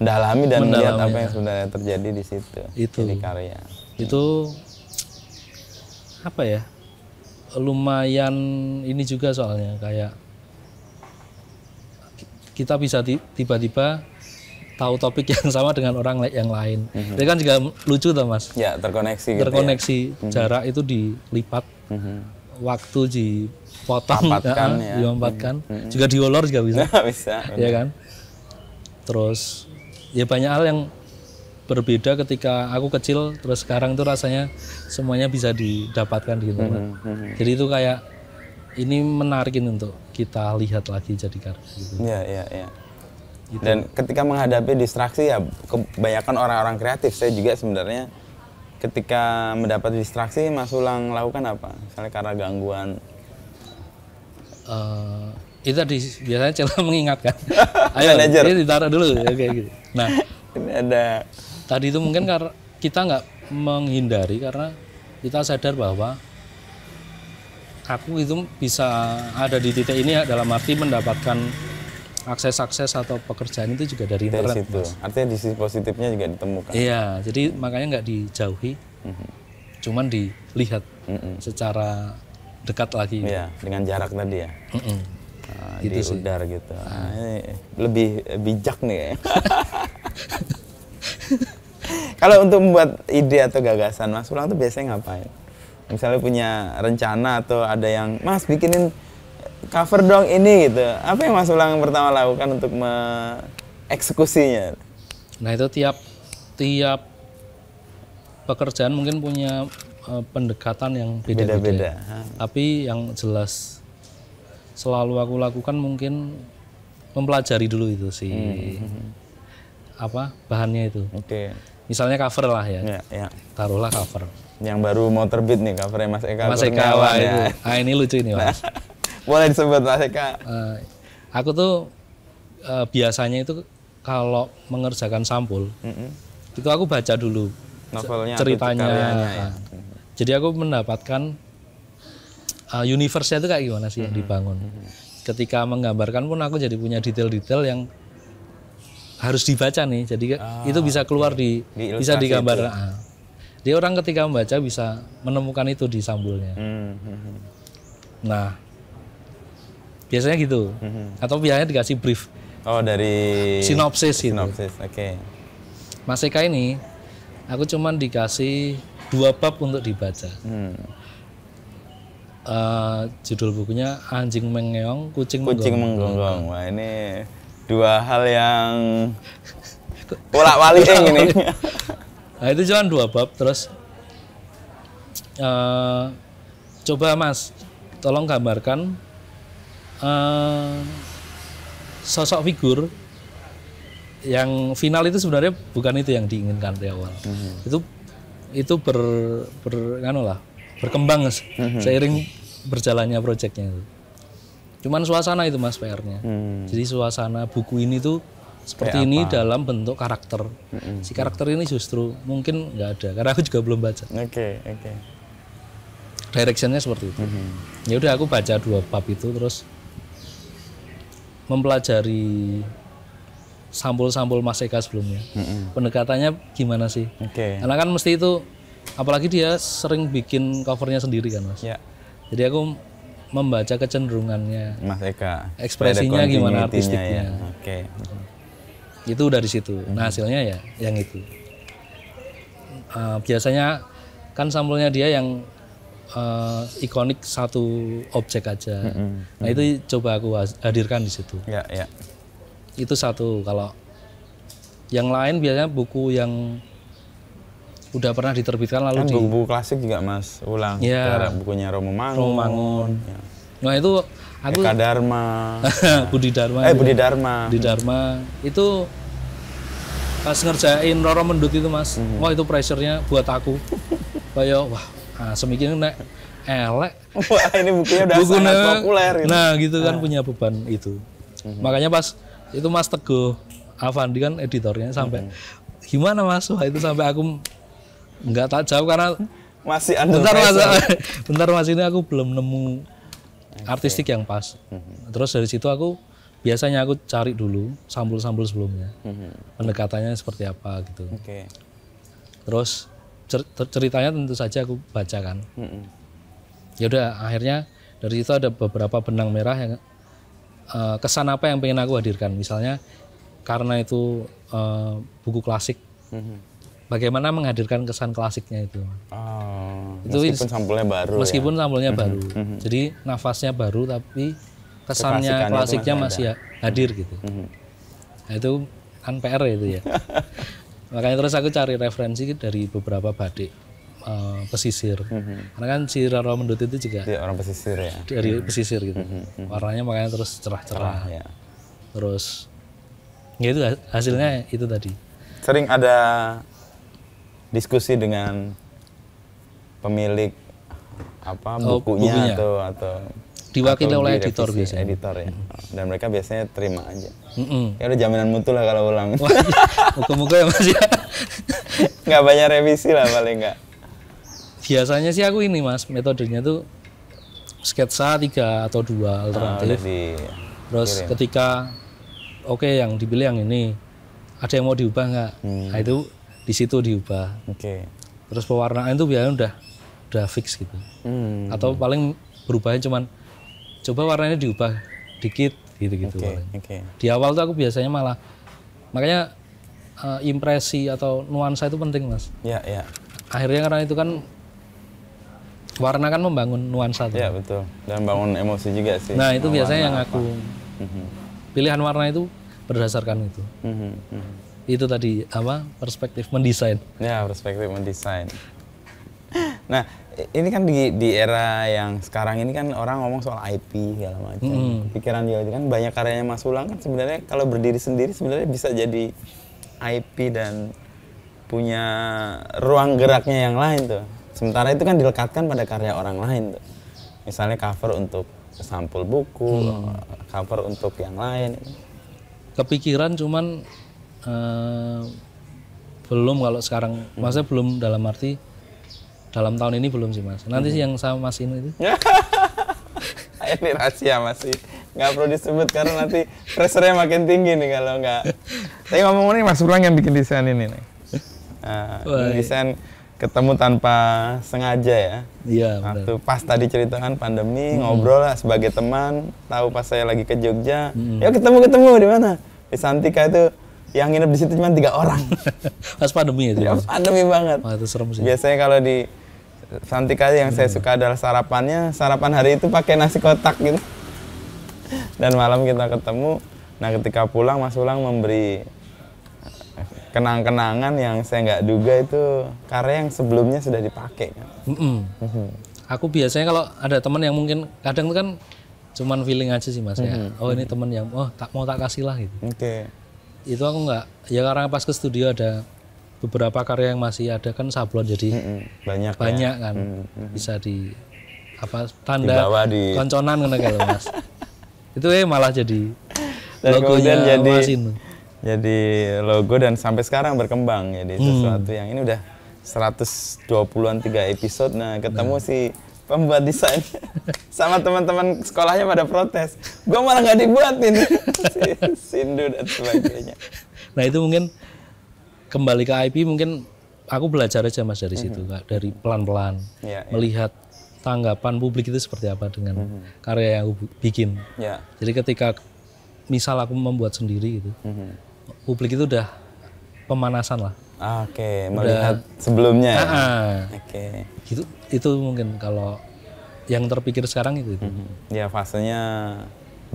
Speaker 2: mendalami dan melihat apa ya. yang sebenarnya terjadi di situ itu di karya itu
Speaker 1: apa ya lumayan ini juga soalnya kayak kita bisa tiba-tiba tahu topik yang *laughs* sama dengan orang yang lain. Mm-hmm. Itu kan juga lucu tuh mas.
Speaker 2: Ya terkoneksi. Terkoneksi gitu ya. jarak
Speaker 1: mhm. mm-hmm. itu dilipat, mm-hmm. waktu di potong *laughs* ya, ya. diampatkan, mm-hmm. juga diolor juga bisa. *laughs* bisa. ya kan. Terus ya banyak hal yang berbeda ketika aku kecil terus sekarang tuh rasanya semuanya bisa didapatkan gitu mm hmm. jadi itu kayak ini menarikin untuk kita lihat lagi jadi karya gitu. Ya,
Speaker 2: ya, yeah. Gitu. Dan ketika menghadapi distraksi ya kebanyakan orang-orang kreatif saya juga sebenarnya ketika mendapat distraksi Mas Ulang lakukan apa? Misalnya karena gangguan uh, itu di, biasanya celah *laughs* mengingatkan. *laughs* Ayo, Manager. ini ditaruh dulu, ya, kayak gitu. Nah,
Speaker 1: *laughs* ini ada. Tadi itu mungkin karena kita nggak menghindari karena kita sadar bahwa aku itu bisa ada di titik ini ya, dalam arti mendapatkan akses-akses atau pekerjaan itu juga dari, internet. Situ.
Speaker 2: Artinya di sisi positifnya juga ditemukan.
Speaker 1: Iya, jadi makanya nggak dijauhi, mm-hmm. cuman
Speaker 2: dilihat mm-hmm. secara dekat lagi. Iya, dengan jarak tadi ya. Mm-hmm uh, gitu di sih. udara gitu. Nah, lebih bijak nih. Ya. *laughs* Kalau untuk membuat ide atau gagasan Mas Ulang tuh biasanya ngapain? Misalnya punya rencana atau ada yang Mas bikinin cover dong ini gitu. Apa yang Mas Ulang pertama lakukan untuk mengeksekusinya?
Speaker 1: Nah itu tiap tiap pekerjaan mungkin punya uh, pendekatan yang beda-beda. Tapi yang jelas selalu aku lakukan mungkin mempelajari dulu itu si hmm. hmm, hmm. apa bahannya itu. Oke. Okay. Misalnya cover lah ya. Ya, ya. Taruhlah cover.
Speaker 2: Yang baru mau terbit nih covernya Mas Eka. Mas Eka wah, ya. itu. Ah ini lucu ini Mas. *laughs* Boleh disebut Mas Eka.
Speaker 1: Uh, aku tuh uh, biasanya itu kalau mengerjakan sampul mm -hmm. itu aku baca dulu
Speaker 2: novelnya ceritanya. Ya. Ah.
Speaker 1: Jadi aku mendapatkan uh, universe-nya itu kayak gimana sih yang mm-hmm. dibangun. Mm-hmm. Ketika menggambarkan pun aku jadi punya detail-detail yang harus dibaca nih. Jadi ah, itu bisa keluar okay. di, di bisa digambar. Itu. Ah. Dia orang ketika membaca bisa menemukan itu di sambulnya. Hmm. Nah, biasanya gitu. Hmm. Atau biasanya dikasih brief. Oh dari sinopsis, sinopsis gitu. Sinopsis, oke. Okay. Mas Eka ini, aku cuman dikasih dua bab untuk dibaca. Hmm. Eh, judul bukunya Anjing Mengeong, Kucing
Speaker 2: Menggonggong. Kucing Menggonggong. Wah, ini dua hal yang bolak walik ini. *laughs* nah, itu cuma dua bab terus
Speaker 1: uh, coba Mas tolong gambarkan uh, sosok figur yang final itu sebenarnya bukan itu yang diinginkan di awal. Mm -hmm. Itu itu ber ber lah berkembang mas mm-hmm. seiring berjalannya proyeknya itu cuman suasana itu mas PR-nya mm. jadi suasana buku ini tuh seperti Kayak ini apa? dalam bentuk karakter mm-hmm. si karakter ini justru mungkin nggak ada karena aku juga belum baca oke okay, oke okay. directionnya seperti itu mm-hmm. ya udah aku baca dua bab itu terus mempelajari sampul-sampul Mas Eka sebelumnya. Mm -hmm. Pendekatannya gimana sih? Okay. Karena kan mesti itu apalagi dia sering bikin covernya sendiri kan mas ya. jadi aku membaca kecenderungannya Mas Eka ekspresinya gimana ya. artistiknya ya. oke okay. itu dari situ nah, hmm. nah hasilnya ya yang itu uh, biasanya kan sampulnya dia yang uh, ikonik satu objek aja hmm, hmm, nah hmm. itu coba aku hadirkan di situ ya, ya. itu satu kalau yang lain biasanya buku yang udah pernah diterbitkan lalu kan di buku
Speaker 2: klasik juga mas ulang ya. bukunya Romo Mangun, Romo Mangun.
Speaker 1: Ya. nah itu aku Eka Dharma *laughs* Budi Dharma eh Budi Dharma Budi Dharma itu pas ngerjain Roro Mendut itu mas hmm. wah itu pressure-nya buat aku *laughs* kayak wah nah, semikirin nek elek
Speaker 2: wah ini bukunya udah bukunya, sangat populer ini. nah gitu kan ah.
Speaker 1: punya beban itu hmm. makanya pas itu mas Teguh Avandi kan editornya sampai hmm. gimana mas wah itu sampai aku Enggak tak jauh karena masih bentar masih *laughs* bentar masih ini aku belum nemu okay. artistik yang pas. Mm-hmm. Terus dari situ aku biasanya aku cari dulu sampul-sampul sebelumnya, mm-hmm. pendekatannya seperti apa gitu. Okay. Terus cer- ceritanya tentu saja aku bacakan. Mm-hmm. Ya udah akhirnya dari situ ada beberapa benang merah yang uh, kesan apa yang pengen aku hadirkan. Misalnya karena itu uh, buku klasik. Mm-hmm bagaimana menghadirkan kesan klasiknya itu. Oh, itu meskipun sampulnya baru. Meskipun ya? sampulnya mhm, baru. Mm-hmm. Jadi nafasnya baru tapi kesannya klasiknya masih, masih hadir gitu. Mm-hmm. Nah, itu kan PR itu ya. *laughs* Makanya terus aku cari referensi dari beberapa badik uh, eh, pesisir. Mm-hmm. Karena kan si Roro Mendut itu juga Dia orang pesisir ya. Dari mm-hmm. pesisir gitu. Mm-hmm. Warnanya makanya terus cerah-cerah. ya. Terus ya itu hasilnya itu tadi.
Speaker 2: Sering ada diskusi dengan pemilik apa oh, bukunya, bukunya atau atau diwakili oleh editor biasanya editor ya dan mereka biasanya terima aja mm -mm. ya udah jaminan mutu lah kalau ulang iya. muka-muka ya mas ya? *laughs* nggak banyak revisi lah paling nggak biasanya sih
Speaker 1: aku ini mas metodenya tuh sketsa tiga atau dua ah, alternatif oh, terus ketika oke okay, yang dipilih yang ini ada yang mau diubah nggak
Speaker 2: hmm. nah itu
Speaker 1: di situ diubah. Oke. Okay. Terus pewarnaan itu biasanya udah udah fix gitu. Hmm. Atau paling berubahnya cuman coba warnanya diubah
Speaker 2: dikit gitu-gitu. Oke. okay. okay.
Speaker 1: Di awal tuh aku biasanya malah makanya uh, impresi atau nuansa itu penting mas. Iya yeah, iya. Yeah. Akhirnya karena itu kan warna kan membangun nuansa tuh. Iya betul.
Speaker 2: Dan membangun emosi juga sih. Nah itu biasanya yang aku mm
Speaker 1: pilihan warna itu berdasarkan itu. Mm -hmm. Mm -hmm itu tadi
Speaker 2: apa perspektif mendesain. Ya perspektif mendesain. Nah ini kan di, di era yang sekarang ini kan orang ngomong soal IP segala macam. Hmm. Pikiran dia kan banyak karyanya Mas Ulang kan sebenarnya kalau berdiri sendiri sebenarnya bisa jadi IP dan punya ruang geraknya yang lain tuh. Sementara itu kan dilekatkan pada karya orang lain tuh. Misalnya cover untuk sampul buku, hmm. cover untuk yang lain. Kepikiran cuman uh,
Speaker 1: belum kalau sekarang hmm. maksudnya belum dalam arti dalam tahun ini belum sih mas nanti hmm. sih yang sama mas ini itu
Speaker 2: *laughs* ini rahasia masih nggak perlu disebut karena nanti pressure-nya makin tinggi nih kalau nggak tapi ngomong-ngomong ini mas ulang yang bikin desain ini nih nah, iya. desain ketemu tanpa sengaja ya. Iya. Waktu nah, benar. pas tadi ceritakan pandemi hmm. ngobrol lah sebagai teman, tahu pas saya lagi ke Jogja, hmm. ya ketemu ketemu di mana? Di Santika itu yang nginep di situ cuma tiga orang. *laughs* Pas pandemi ya? Ya pandemi banget. Wah, itu serem sih. Biasanya kalau di Santika yang saya iya. suka adalah sarapannya, sarapan hari itu pakai nasi kotak gitu. Dan malam kita ketemu, nah ketika pulang Mas Ulang memberi eh, kenang-kenangan yang saya nggak duga itu karya yang sebelumnya sudah dipakai. Mm
Speaker 1: -mm. Aku biasanya kalau ada teman yang mungkin
Speaker 2: kadang itu kan cuman feeling aja sih mas mm -hmm. ya. Mm-hmm. Oh ini teman
Speaker 1: yang oh tak mau tak kasih lah gitu. Oke. Okay itu aku nggak ya karena pas ke studio ada beberapa karya yang masih ada kan sablon jadi -hmm. banyak ya? banyak kan -hmm. bisa di apa tanda di... konconan kan kalau mas
Speaker 2: *laughs* itu eh malah jadi
Speaker 1: dan logonya jadi Masin.
Speaker 2: jadi logo dan sampai sekarang berkembang jadi hmm. sesuatu yang ini udah 120-an tiga episode nah ketemu nah. si pembuat desain *laughs* sama teman-teman sekolahnya pada protes gue malah nggak dibuatin *laughs* sindu dan sebagainya
Speaker 1: nah itu mungkin kembali ke IP mungkin aku belajar aja mas dari mm -hmm. situ mhm. dari pelan-pelan ya, melihat tanggapan publik itu seperti apa dengan mm -hmm. karya yang aku bikin ya. jadi ketika misal aku membuat sendiri itu, mm -hmm. publik itu udah pemanasan lah Oke, okay, melihat Udah, sebelumnya. Ya? Oke. Okay. Itu itu mungkin kalau yang terpikir sekarang itu. Mm -hmm.
Speaker 2: Ya fasenya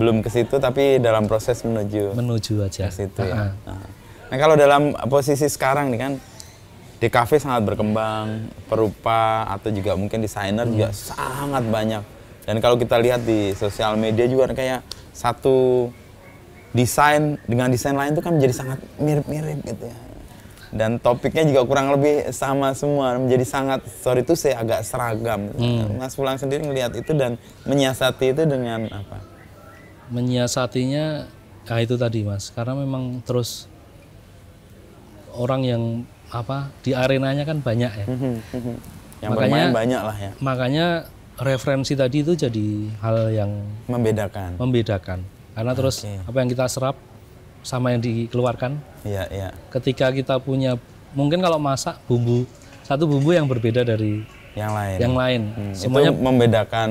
Speaker 2: belum ke situ tapi dalam proses menuju menuju aja ke situ ya. Ah, nah, kalau dalam posisi sekarang nih kan di kafe sangat berkembang, perupa atau juga mungkin desainer hmm. juga sangat banyak. Dan kalau kita lihat di sosial media juga kayak satu desain dengan desain lain itu kan menjadi sangat mirip-mirip gitu ya dan topiknya juga kurang lebih sama semua menjadi sangat sorry itu saya agak seragam hmm. Mas Pulang sendiri melihat itu dan menyiasati itu dengan apa
Speaker 1: menyiasatinya ya itu tadi Mas karena memang terus orang yang apa di arenanya kan banyak ya
Speaker 2: mhm, mhm. yang makanya banyak lah ya
Speaker 1: makanya referensi tadi itu jadi hal yang membedakan membedakan karena terus okay. apa yang kita serap sama yang dikeluarkan. Iya, iya. Ketika kita punya mungkin kalau masak bumbu satu bumbu yang berbeda dari yang lain. Yang lain. Hmm. Semuanya itu
Speaker 2: membedakan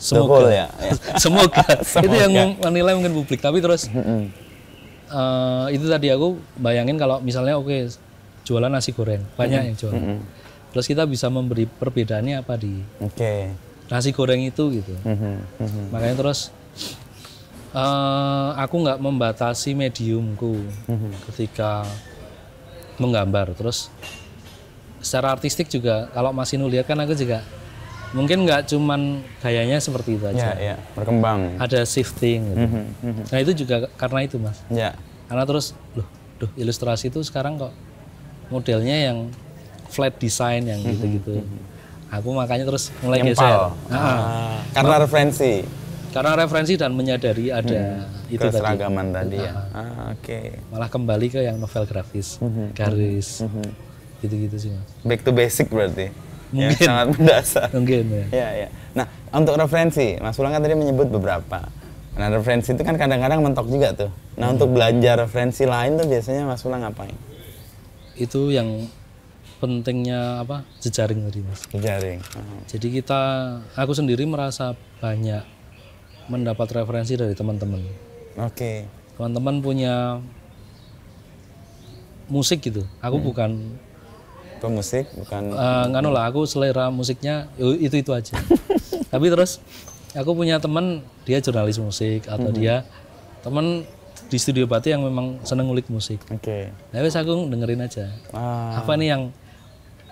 Speaker 2: semoga ya. ya. *laughs* semoga. *laughs* semoga. Itu yang menilai mungkin publik. Tapi terus
Speaker 1: uh, itu tadi aku bayangin kalau misalnya oke okay, jualan nasi goreng hmm, banyak yang jualan. Terus kita bisa memberi perbedaannya apa di okay. nasi goreng itu gitu. Makanya terus Uh, aku nggak membatasi mediumku mm ketika menggambar. Terus secara artistik juga, kalau masih nulia kan aku juga mungkin nggak cuman gayanya seperti itu aja. Ya, yeah.
Speaker 2: Berkembang.
Speaker 1: Ada shifting. Gitu. Mm-hmm. Nah itu juga karena itu mas. Ya. Karena terus, loh, duh, ilustrasi itu sekarang kok modelnya yang flat design yang mhm, gitu-gitu. Mm-hmm. Aku makanya terus mulai Nyempal. geser. Ah. ah. Karena referensi karena referensi dan menyadari ada hmm. itu keseragaman tadi, tadi ya. Nah. Ah, Oke. Okay. Malah kembali ke yang novel grafis, mm-hmm.
Speaker 2: garis, mm-hmm. gitu-gitu sih mas. Back to basic berarti. Ya, Mungkin. Ya, sangat mendasar. Mungkin ya. ya. ya. Nah untuk referensi, Mas Ulang kan tadi menyebut beberapa. Nah referensi itu kan kadang-kadang mentok juga tuh. Nah hmm. untuk belajar referensi lain tuh biasanya Mas Ulang ngapain? Itu yang pentingnya apa
Speaker 1: jejaring tadi mas jejaring uh mhm. -huh. jadi kita aku sendiri merasa banyak mendapat referensi dari teman-teman. Oke. Okay. Teman-teman punya musik gitu. Aku hmm. bukan
Speaker 2: pemusik, bukan. Uh, lah,
Speaker 1: aku selera musiknya itu itu aja. *laughs* Tapi terus aku punya teman dia jurnalis musik atau hmm. dia teman di studio Batu yang memang seneng ngulik musik. Oke. Okay. Nah, aku dengerin aja. Ah. Apa nih yang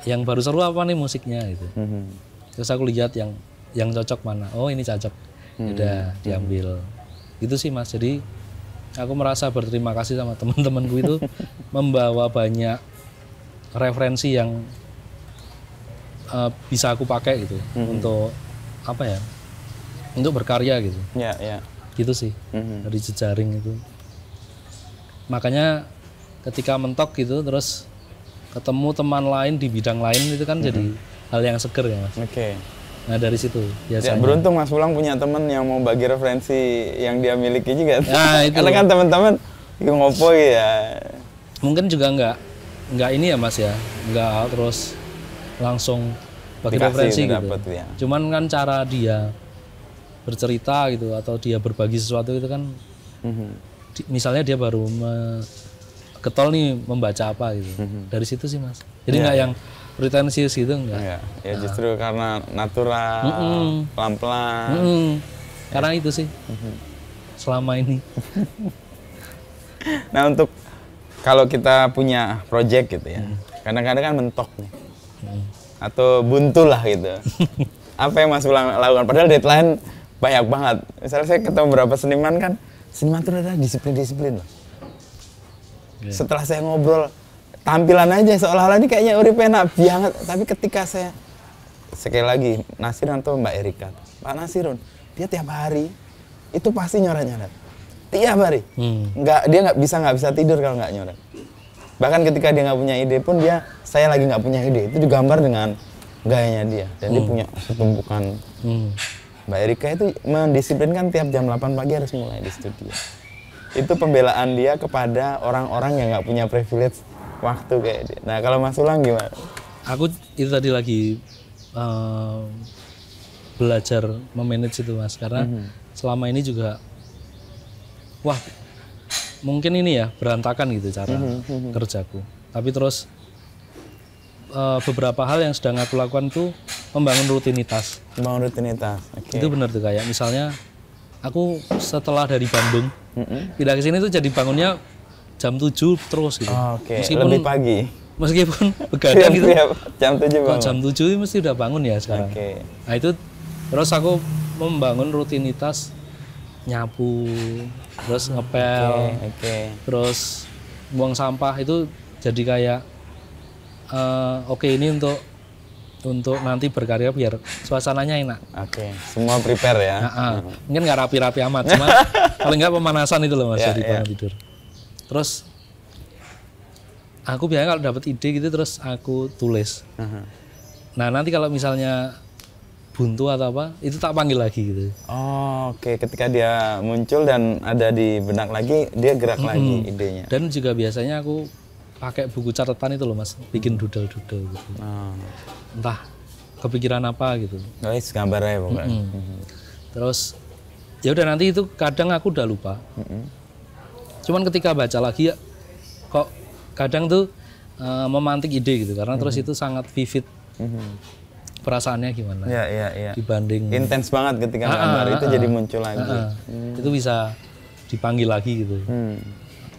Speaker 1: yang baru seru apa nih musiknya gitu. -hmm. Terus aku lihat yang yang cocok mana. Oh, ini cocok hmm. udah diambil hmm. gitu sih mas jadi aku merasa berterima kasih sama teman-temanku itu *laughs* membawa banyak referensi yang uh, bisa aku pakai gitu hmm. untuk apa ya untuk berkarya gitu ya yeah, yeah. gitu sih hmm. dari jejaring itu makanya ketika mentok gitu terus ketemu teman lain di bidang lain itu kan hmm. jadi hal yang seger ya mas. Oke. Okay. Nah dari situ ya, biasanya. Ya, beruntung
Speaker 2: Mas Pulang punya teman yang mau bagi referensi yang dia miliki juga. Nah, itu. *laughs* Karena kan teman-teman ngopo ya. Mungkin juga nggak
Speaker 1: nggak ini ya Mas ya, nggak terus langsung bagi Dikasih, referensi gitu. Dapet, ya. Cuman kan cara dia bercerita gitu atau dia berbagi sesuatu itu kan, mm-hmm. di, misalnya dia baru me, ketol nih membaca apa gitu. Mm-hmm. Dari situ sih Mas. Jadi iya, nggak yeah. yang
Speaker 2: pretensius gitu enggak? Iya, ya, ya nah. justru ah. karena natural, pelan-pelan. Mm -mm.
Speaker 1: Karena ya. itu sih. Mm -hmm. Selama ini.
Speaker 2: *laughs* nah, untuk kalau kita punya project gitu ya. Mm. Kadang-kadang mm. kan mentok nih. Mm. Atau buntu lah gitu. *laughs* Apa yang Mas Ulang lakukan? Padahal deadline banyak banget. Misalnya saya ketemu beberapa seniman kan, seniman tuh adalah disiplin-disiplin loh. Yeah. Iya. Setelah saya ngobrol, tampilan aja seolah-olah ini kayaknya urip enak banget tapi ketika saya sekali lagi nasirun atau Mbak Erika Pak Nasirun dia tiap hari itu pasti nyorot nyorot tiap hari hmm. nggak dia nggak bisa nggak bisa tidur kalau nggak nyorot bahkan ketika dia nggak punya ide pun dia saya lagi nggak punya ide itu digambar dengan gayanya dia dan hmm. dia punya setumpukan hmm. Mbak Erika itu mendisiplinkan tiap jam 8 pagi harus mulai di studio itu pembelaan dia kepada orang-orang yang nggak punya privilege waktu kayak dia. Gitu. Nah kalau Mas Ulang gimana? Aku itu tadi lagi um,
Speaker 1: belajar memanage itu Mas karena mm -hmm. selama ini juga wah mungkin ini ya berantakan gitu cara mm -hmm. kerjaku. Tapi terus uh, beberapa hal yang sedang aku lakukan tuh membangun rutinitas. Membangun rutinitas. Okay. Itu benar tuh kayak misalnya aku setelah dari Bandung mm -hmm. ke sini tuh jadi bangunnya jam 7 terus gitu. Oh, Oke, okay. Meskipun, lebih pagi. Meskipun *laughs* begadang gitu. jam 7 bangun. jam 7 mesti udah bangun ya sekarang. Okay. Nah itu terus aku membangun rutinitas nyapu, terus ngepel, okay, okay. terus buang sampah itu jadi kayak uh, oke okay, ini untuk untuk nanti berkarya biar suasananya enak. Oke, okay.
Speaker 2: semua prepare ya. Nah, uh,
Speaker 1: mungkin nggak rapi-rapi amat, cuma *laughs* paling nggak pemanasan itu loh mas yeah, di yeah. tidur terus aku biasanya kalau dapat ide gitu terus aku tulis uh-huh. nah nanti kalau misalnya
Speaker 2: buntu atau apa itu
Speaker 1: tak panggil lagi gitu oh,
Speaker 2: oke okay. ketika dia muncul dan ada di benak lagi dia gerak mm-hmm. lagi idenya dan juga biasanya aku pakai buku
Speaker 1: catatan itu loh mas bikin doodle doodle gitu oh. entah kepikiran apa gitu guys oh, gambarnya pokoknya mm-hmm. mm-hmm. terus ya udah nanti itu kadang aku udah lupa mm-hmm cuman ketika baca lagi ya kok kadang tuh uh, memantik ide gitu karena -hmm. terus mhm. itu sangat vivid -hmm. perasaannya gimana ya, ya, ya. dibanding intens banget ketika ah, gambar ah, itu ah, jadi ah. muncul lagi ah, ah, hmm. itu bisa dipanggil lagi gitu hmm.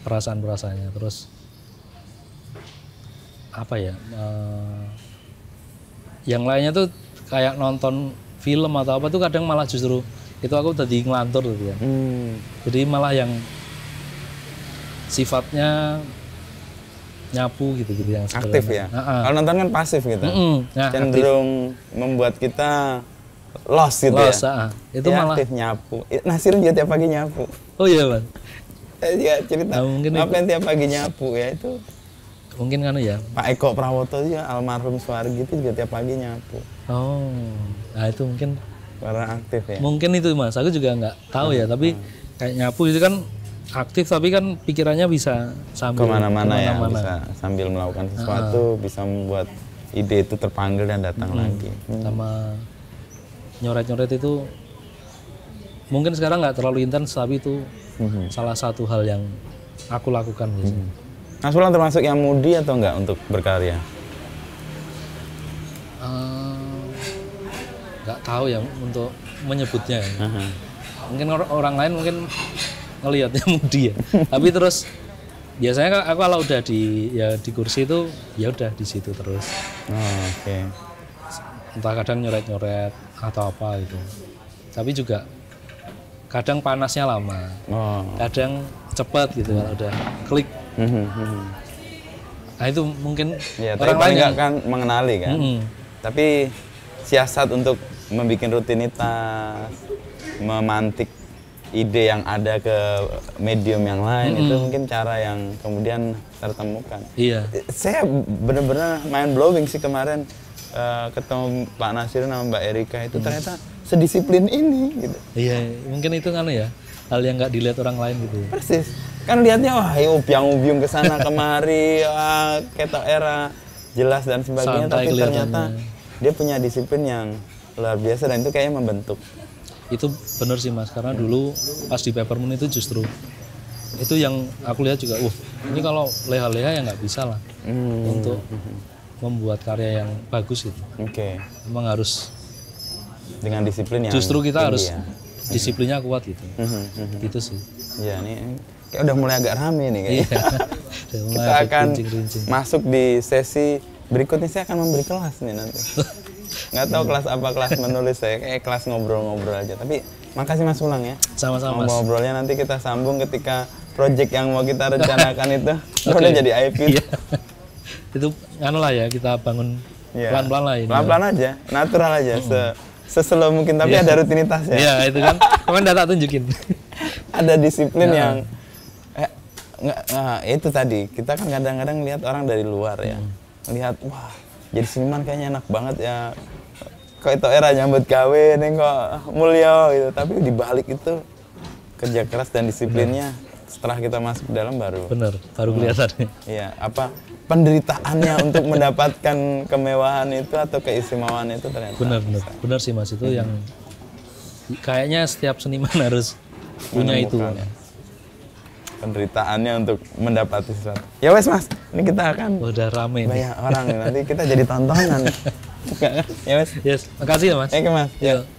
Speaker 1: perasaan perasaannya terus apa ya uh, yang lainnya tuh kayak nonton film atau apa tuh kadang malah justru itu aku tadi ngelantur gitu ya hmm. jadi malah yang sifatnya nyapu
Speaker 2: gitu-gitu yang aktif ya. Nah, Kalau nonton kan pasif gitu. Mm -mm. ya, Cenderung aktif. membuat kita lost gitu ya? lost, ya. Uh, itu ya, malah aktif nyapu. Ya, Nasir juga tiap pagi nyapu. Oh iya, Bang. ya cerita. Nah, mungkin yang tiap pagi nyapu ya itu. Mungkin kan ya. Pak Eko Prawoto juga almarhum Suwargi gitu juga tiap pagi nyapu. Oh.
Speaker 1: Nah, itu mungkin karena aktif ya. Mungkin itu Mas. Aku juga nggak tahu ya, hmm, tapi hmm. kayak nyapu itu kan aktif tapi kan pikirannya bisa sambil kemana-mana ya mana. bisa
Speaker 2: sambil melakukan ah. sesuatu uh, bisa membuat ide itu terpanggil dan datang hmm, lagi
Speaker 1: hmm. sama nyoret-nyoret itu mungkin sekarang nggak terlalu intens tapi itu
Speaker 2: hmm. salah satu hal yang aku lakukan Hmm. Mas Pulang termasuk yang mudi atau enggak untuk berkarya?
Speaker 1: Ah, nggak uh, tahu ya untuk menyebutnya. Uh -huh. Mungkin orang lain mungkin ngelihatnya mudi ya tapi terus biasanya aku kalau udah di ya di kursi itu ya udah di situ terus oh, oke okay. entah kadang nyoret nyoret atau apa itu. tapi juga kadang panasnya lama oh. kadang cepat gitu kalau udah klik mhm, mhm. nah itu mungkin ya, orang lain nggak kan
Speaker 2: mengenali kan mm -hmm. tapi siasat untuk membuat rutinitas memantik ide yang ada ke medium yang lain mm -hmm. itu mungkin cara yang kemudian tertemukan. Iya. Saya benar-benar main blowing sih kemarin uh, ketemu Pak Nasir sama Mbak Erika itu mm. ternyata sedisiplin ini gitu. Iya, mungkin itu kan ya hal yang nggak dilihat orang lain gitu. Ya. Persis. Kan lihatnya wah ya ubiang ubiung ke *laughs* kemari, ketok era jelas dan sebagainya Santai tapi ternyata dia punya disiplin yang
Speaker 1: luar biasa dan itu kayaknya membentuk itu benar sih mas karena dulu pas di Peppermint itu justru itu yang aku lihat juga uh ini kalau leha-leha ya nggak bisa lah hmm. untuk membuat karya yang bagus itu Oke. Okay. Emang harus
Speaker 2: dengan disiplin yang justru kita harus ya. disiplinnya kuat gitu. hmm. hmm, hmm. Gitu sih. Ya ini kayak udah mulai agak rame nih kayaknya. Iya. *laughs* kita akan rincing, rincing. masuk di sesi berikutnya saya akan memberi kelas nih nanti. *laughs* nggak tahu kelas apa kelas menulis saya kayak kelas ngobrol-ngobrol aja tapi makasih mas ulang ya sama-sama ngobrolnya nanti kita sambung ketika project yang mau kita rencanakan itu *laughs* okay. udah jadi IP iya.
Speaker 1: itu kan lah ya kita bangun pelan iya. pelan-pelan lah ini pelan-pelan aja natural aja hmm. se
Speaker 2: seselo mungkin tapi yeah. ada rutinitas ya yeah, itu kan kemarin *laughs* data tunjukin ada disiplin yeah. yang eh, nggak, nah, itu tadi kita kan kadang-kadang lihat orang dari luar ya hmm. lihat wah jadi seniman kayaknya enak banget ya kok itu era nyambut gawe nih kok mulia gitu tapi dibalik itu kerja keras dan disiplinnya setelah kita masuk ke dalam baru benar baru kelihatan hmm. iya apa penderitaannya *laughs* untuk mendapatkan kemewahan itu atau keistimewaan itu ternyata benar benar bisa. benar sih mas itu hmm. yang
Speaker 1: kayaknya setiap seniman *laughs* harus punya itu
Speaker 2: penderitaannya untuk mendapati sesuatu ya wes mas ini kita akan udah rame banyak nih. orang nanti kita jadi tontonan *laughs*
Speaker 1: Oke, kan? ya mas yes
Speaker 2: makasih ya mas thank you mas ya yeah.